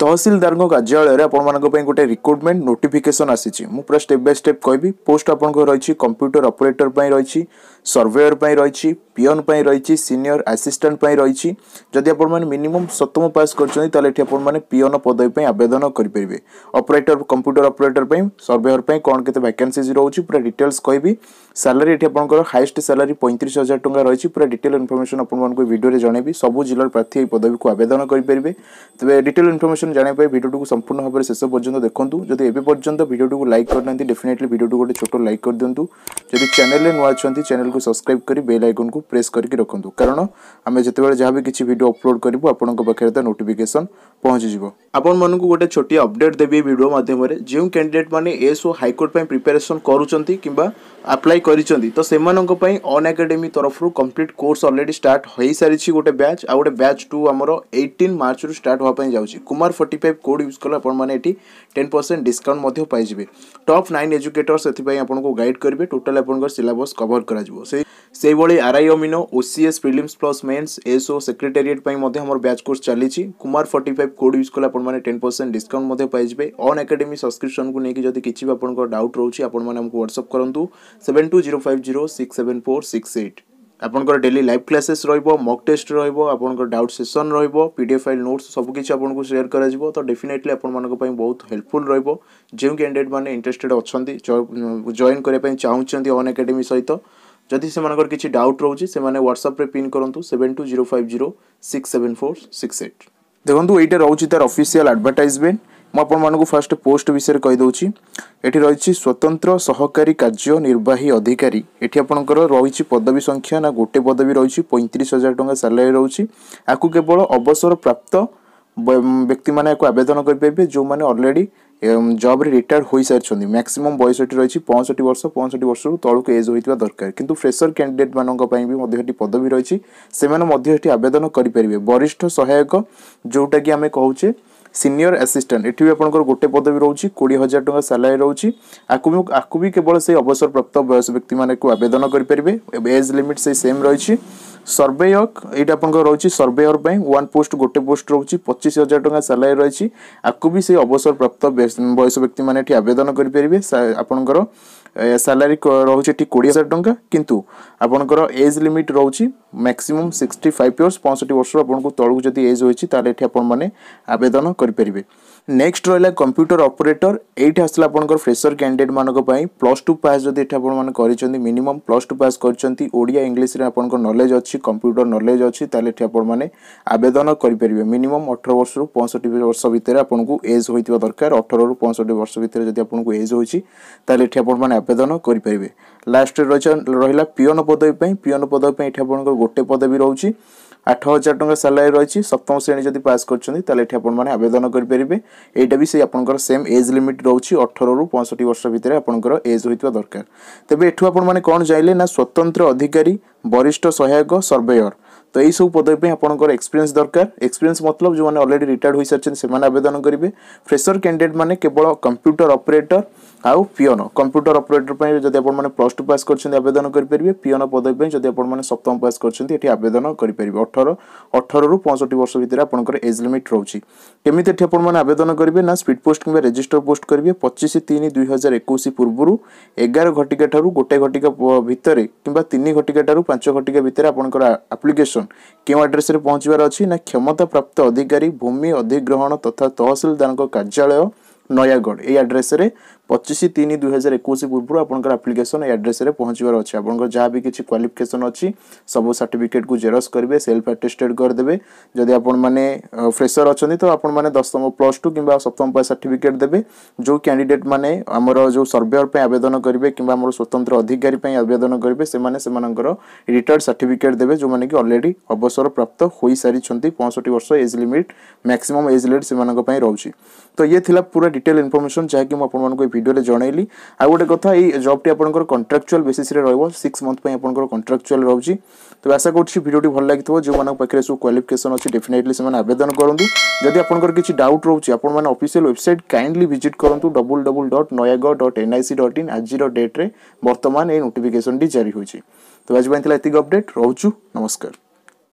ତହସିଲଦାରଙ୍କ କାର୍ଯ୍ୟାଳୟରେ ଆପଣମାନଙ୍କ ପାଇଁ ଗୋଟେ ରିକ୍ରୁଟମେଣ୍ଟ ନୋଟିଫିକେସନ୍ ଆସିଛି ମୁଁ ପୁରା ଷ୍ଟେପ୍ ବାଇ ଷ୍ଟେପ୍ କହିବି ପୋଷ୍ଟ ଆପଣଙ୍କର ରହିଛି କମ୍ପ୍ୟୁଟର ଅପରେଟର ପାଇଁ ରହିଛି ସର୍ଭେୟର ପାଇଁ ରହିଛି ପିଅନ୍ ପାଇଁ ରହିଛି ସିନିୟର ଆସିଷ୍ଟାଣ୍ଟ ପାଇଁ ରହିଛି ଯଦି ଆପଣମାନେ ମିନିମମ୍ ସପ୍ତମ ପାସ୍ କରିଛନ୍ତି ତାହେଲେ ଏଠି ଆପଣମାନେ ପିଅନ ପଦବୀ ପାଇଁ ଆବେଦନ କରିପାରିବେ ଅପରେଟର କମ୍ପ୍ୟୁଟର ଅପରେଟର ପାଇଁ ସର୍ଭେୟର ପାଇଁ କ'ଣ କେତେ ଭ୍ୟାକେନ୍ସିଜ୍ ରହୁଛି ପୁରା ଡିଟେଲ୍ସ କହିବି ସାଲାରୀ ଏଠି ଆପଣଙ୍କର ହାଏଷ୍ଟ ସାଲାରୀ ପଇଁତିରିଶ ହଜାର ଟଙ୍କା ରହିଛି ପୁରା ଡିଟେଲ୍ ଇନଫର୍ମେସନ୍ ଆପଣମାନଙ୍କୁ ଭିଡ଼ିଓରେ ଜଣେଇବି ସବୁ ଜିଲ୍ଲାର ପ୍ରାର୍ଥୀ ଏହି ପଦବୀକୁ ଆବେଦନ କରିପାରିବେ ତେବେ ଡିଟେଲ୍ ଇନଫର୍ମେସନ୍ ইনফরমেশন জাঁয়া ভিডিওটি সম্পূর্ণ ভাবে শেষ পর্যন্ত দেখুন যদি এবে পর্যন্ত ভিডিওটি লাইক করে না ডেফিনেটলি ভিডিওটি গোটে ছোট লাইক করে দিও যদি চ্যানেলে নূয়া অনেক চ্যানেলকে সবসক্রাইব করে বেল আইকন কু প্রেস করি রাখুন কারণ আমি যেতবে যা বি কিছু ভিডিও অপলোড করবু আপনার পাখে তা নোটিফিকেসন পৌঁছিযোগ আপন মানুষ গোটে ছোটি অপডেট দেবি ভিডিও মাধ্যমে যে ক্যাডিডেট মানে এসব হাইকোর্ট প্রিপারেসন করুচার কিংবা ଆପ୍ଲାଏ କରିଛନ୍ତି ତ ସେମାନଙ୍କ ପାଇଁ ଅନ୍ ଏକାଡେମୀ ତରଫରୁ କମ୍ପ୍ଲିଟ୍ କୋର୍ସ ଅଲରେଡ଼ି ଷ୍ଟାର୍ଟ ହୋଇସାରିଛି ଗୋଟେ ବ୍ୟାଚ୍ ଆଉ ଗୋଟେ ବ୍ୟାଚ୍ ଟୁ ଆମର ଏଇଟିନ୍ ମାର୍ଚ୍ଚରୁ ଷ୍ଟାର୍ଟ ହେବା ପାଇଁ ଯାଉଛି Kumar forty five code use କଲେ ଆପଣମାନେ ଏଠି ଟେନ୍ ପରସେଣ୍ଟ ଡିସ୍କାଉଣ୍ଟ ମଧ୍ୟ ପାଇଯିବେ ଟପ୍ ନାଇନ୍ ଏଜୁକେଟର୍ସ ସେଥିପାଇଁ ଆପଣଙ୍କୁ ଗାଇଡ଼ କରିବେ ଟୋଟାଲ୍ ଆପଣଙ୍କର ସିଲାବସ୍ କଭର୍ କରାଯିବ ସେଇ সেইভাবে আরআইঅমিনো OCS prelims plus mains SO secretariat মধ্যে আমার ব্যাচ কোর্স চালিছি Kumar forty five code use কলে আপনার টেন পরসেন্ট ডিসকাউন্ট মধ্যে পাইবে অন একাডেমি সবসক্রিপশন কু নিয়ে যদি কিছু বি আপনার ডাউট রয়েছে আপনার আমাকে হোয়াটসঅপ করতু seven two zero five zero six seven four six eight আপনার ডেলি লাইভ ক্লাসেস রহব মক টেস্ট রহব আপনার ডাউট সেসন রহব পিডিএফ ফাইল নোটস সবুকিছ আপনার সেয়ার করা তো ডেফিনেটলি আপনার বহুত হেল্পফুল রহব যে ক্যান্ডিডেট মানে ইন্টারেস্টেড অনেক জয়েন করা চাহুমান অন একাডেমি সহ ଯଦି ସେମାନଙ୍କର କିଛି ଡାଉଟ୍ ରହୁଛି ସେମାନେ ହ୍ୱାଟ୍ସଆପ୍ରେ ପିନ୍ କରନ୍ତୁ seven two zero five zero six seven four six eight ଦେଖନ୍ତୁ ଏଇଟା ରହୁଛି ତାର ଅଫିସିଆଲ ଆଡ଼ଭର୍ଟାଇଜମେଣ୍ଟ ମୁଁ ଆପଣମାନଙ୍କୁ ଫାର୍ଷ୍ଟ ପୋଷ୍ଟ ବିଷୟରେ କହିଦେଉଛି ଏଠି ରହିଛି ସ୍ୱତନ୍ତ୍ର ସହକାରୀ କାର୍ଯ୍ୟ ନିର୍ବାହୀ ଅଧିକାରୀ ଏଠି ଆପଣଙ୍କର ରହିଛି ପଦବୀ ସଂଖ୍ୟା ନା ଗୋଟେ ପଦବୀ ରହିଛି ପଇଁତିରିଶ ହଜାର ଟଙ୍କା ସାଲାରୀ ରହୁଛି ଆକୁ କେବଳ ଅବସରପ୍ରାପ୍ତ ବ୍ୟକ୍ତିମାନେ ଏହାକୁ ଆବେଦନ କରିପାରିବେ ଯେଉଁମାନେ ଅଲରେଡ଼ି ଜବ୍ରେ ରିଟାୟାର୍ଡ଼ ହୋଇସାରିଛନ୍ତି ମ୍ୟାକ୍ସିମମ୍ ବୟସ ଏଠି ରହିଛି ପଞ୍ଚଷଠି ବର୍ଷ ପଞ୍ଚଷଠି ବର୍ଷରୁ ତଳକୁ ଏଜ୍ ହୋଇଥିବା ଦରକାର କିନ୍ତୁ ଫ୍ରେସର କ୍ୟାଣ୍ଡିଡେଟ୍ମାନଙ୍କ ପାଇଁ ବି ମଧ୍ୟ ଏଠି ପଦବୀ ରହିଛି ସେମାନେ ମଧ୍ୟ ଏଠି ଆବେଦନ କରିପାରିବେ ବରିଷ୍ଠ ସହାୟକ ଯେଉଁଟାକି ଆମେ କହୁଛେ ସିନିୟର ଆସିଷ୍ଟାଣ୍ଟ ଏଠି ବି ଆପଣଙ୍କର ଗୋଟେ ପଦବୀ ରହୁଛି କୋଡ଼ିଏ ହଜାର ଟଙ୍କା ସାଲାରି ରହୁଛି ଆକୁ ବି ଆକୁ ବି କେବଳ ସେଇ ଅବସରପ୍ରାପ୍ତ ବୟସ ବ୍ୟକ୍ତିମାନଙ୍କୁ ଆବେଦନ କରିପାରିବେ ଏଜ୍ ଲିମିଟ୍ ସେଇ ସେମ୍ ରହିଛି ସର୍ଭେୟର ଏଇଟା ଆପଣଙ୍କର ରହୁଛି ସର୍ଭେୟର ପାଇଁ ୱାନ୍ ପୋଷ୍ଟ ଗୋଟେ ପୋଷ୍ଟ ରହୁଛି ପଚିଶ ହଜାର ଟଙ୍କା ସାଲାରି ରହିଛି ଆକୁ ବି ସେଇ ଅବସରପ୍ରାପ୍ତ ବୟସ ବ୍ୟକ୍ତିମାନେ ଏଠି ଆବେଦନ କରିପାରିବେ ଆପଣଙ୍କର স্যালারি রয়েছে এটি কোড়ি হাজার টঙ্কা কিন্তু আপনার এজ লিমিট রয়েছে ম্যাক্সিমম সিক্সটি ফাইভ ইয়র্স পঁয়ষঠি বর্ষর আপনার তলক যদি এজ হয়েছে তাহলে এটি আপনার আবেদন করে নেক্সট রহলা কম্পুটর অপরেটর এইটি আসলে আপনার ফ্রেসর ক্যান্ডিডেট মানুষ প্লস টু পাস যদি এটি আপনার করেছেন মিনিমম প্লস টু পাস করছেন ওড়িয়া ইংলিশে আপনার নলেজ অছি কম্পুটর নলেজ অছি তাহলে এটি আপনার আবেদন করে মিনিমম অঠর বর্ষর পঁয়ষঠি বর্ষ ভিতরে আপনার এজ হয়ে দরকার অঠর পঁয়ষঠি বর্ষ ভিতরে যদি আপনার এজ হয়েছে তাহলে এটি আপনার আবেদন করে লাস্টে রয়েছে রহলা পিওন পদবী পিওন পদবী এটি আপনার গোটে পদবী রয়েছে আঠ হাজার টঙ্কা স্যালারি রয়েছে সপ্তম শ্রেণী যদি পাস করছেন তাহলে এটি আপনার মানে আবেদন করে এইটা বি সেই আপনার সেম এজ লিমিট রয়েছে অঠরু পঁয়ষঠি বর্ষ ভিতরে আপনার এজ হয়ে দরকার তেমনি এঠু আপনার মানে কম জাঁলে না স্বতন্ত্র অধিকারী বরিষ্ঠ সহায়ক সর্ভেয়র তো এইসব পদবী পাই আপনার এক্সপিরিয়েন্স দরকার এক্সপিরিয়েন্স মতলব যে অলরেডি রিটায়ার্ড হয়ে সারিছেন সে আবেদন করবে ফ্রেসর ক্যান্ডিডেট মানে কেবল কম্পুটর অপরেটর আউ পিওন কম্পুটর অপরেটর পাই যদি আপনার প্লস টু পাস করছেন আবেদন করে পিওন পদবী পাই যদি আপনার সপ্তম পাস করছেন এটি আবেদন করে অঠর অঠর রু পঁয়ষঠি বর্ষ ভিতরে আপনার এজ লিমিট রয়েছে কেমি এটি আপনার আবেদন করবে না স্পিড পোস্ট কিংবা রেজিষ্টর পোস্ট করবে পঁচিশ তিন দুই হাজার একুশ পূর্বর এগার ঘটিকা ঠার গোটে ঘটিকা ভিতরে কিংবা তিন ঘটিকা ঠার পাঁচ ঘটিকা ভিতরে আপনার আপ্লিকেসন ଆସୁନ୍ କେଉଁ ଆଡ୍ରେସ୍ରେ ପହଞ୍ଚିବାର ଅଛି ନା କ୍ଷମତା ପ୍ରାପ୍ତ ଅଧିକାରୀ ଭୂମି ଅଧିଗ୍ରହଣ ତଥା ତହସିଲଦାରଙ୍କ କାର୍ଯ୍ୟାଳୟ ନୟାଗଡ଼ ଏହି ଆଡ୍ରେସ୍ରେ ପଚିଶ ତିନି ଦୁଇ ହଜାର ଏକୋଇଶ ପୂର୍ବରୁ ଆପଣଙ୍କର ଆପ୍ଲିକେସନ୍ ଏ ଆଡ୍ରେସ୍ରେ ପହଞ୍ଚିବାର ଅଛି ଆପଣଙ୍କର ଯାହା ବି କିଛି କ୍ୱାଲିଫିକେସନ୍ ଅଛି ସବୁ ସାର୍ଟିଫିକେଟ୍କୁ ଜେରକ୍ସ କରିବେ ସେଲ୍ଫ ଆଟେଷ୍ଟେଡ୍ କରିଦେବେ ଯଦି ଆପଣମାନେ ଫ୍ରେସର୍ ଅଛନ୍ତି ତ ଆପଣମାନେ ଦଶମ ପ୍ଲସ୍ ଟୁ କିମ୍ବା ସପ୍ତମ ପାଇଁ ସାର୍ଟିଫିକେଟ୍ ଦେବେ ଯେଉଁ କ୍ୟାଣ୍ଡିଡେଟ୍ ମାନେ ଆମର ଯେଉଁ ସର୍ଭେୟର ପାଇଁ ଆବେଦନ କରିବେ କିମ୍ବା ଆମର ସ୍ୱତନ୍ତ୍ର ଅଧିକାରୀ ପାଇଁ ଆବେଦନ କରିବେ ସେମାନେ ସେମାନଙ୍କର ରିଟାୟାର୍ଡ଼ ସାର୍ଟିଫିକେଟ୍ ଦେବେ ଯେଉଁମାନେ କି ଅଲରେଡ଼ି ଅବସରପ୍ରାପ୍ତ ହୋଇସାରିଛନ୍ତି ପଞ୍ଚଷଠି ବର୍ଷ age limit maximum age limit ସେମାନଙ୍କ ପାଇଁ ରହୁଛି ତ ଇଏ ଥିଲା ପୁରା ଡିଟେଲ୍ ଇନଫର୍ମେସନ୍ ଯାହାକି ମୁଁ ଆପଣମାନଙ୍କୁ ভিডিওরে জনাইলি ଆଉ ଗୋଟେ କଥା ଏଇ ଜବ୍ଟି ଆପଣଙ୍କର କଣ୍ଟ୍ରାକ୍ଚୁଆଲ୍ ବେସିସ୍ରେ ରହିବ ସିକ୍ସ ମନ୍ଥ ପାଇଁ ଆପଣଙ୍କର କଣ୍ଟ୍ରାକ୍ଚୁଆଲ୍ ରହୁଛି ତେବେ ଆଶା କରୁଛି ଭିଡ଼ିଓଟି ଭଲ ଲାଗିଥିବ ଯେଉଁମାନଙ୍କ ପାଖରେ ସବୁ କ୍ୱାଲିଫିକେସନ୍ ଅଛି ଡେଫିନେଟଲି ସେମାନେ ଆବେଦନ କରନ୍ତୁ ଯଦି ଆପଣଙ୍କର କିଛି ଡାଉଟ୍ ରହୁଛି ଆପଣମାନେ ଅଫିସିଆଲ୍ ୱେବସାଇଟ୍ କାଇଣ୍ଡଲି ଭିଜିଟ୍ କରନ୍ତୁ double double dot Nayagarh dot NIC dot in ଆଜିର ଡେଟ୍ରେ ବର୍ତ୍ତମାନ এই নোটিফিকেশনটি জারি হয়েছে তো আজ পাই এতিক অপডেট রহুচু নমস্কার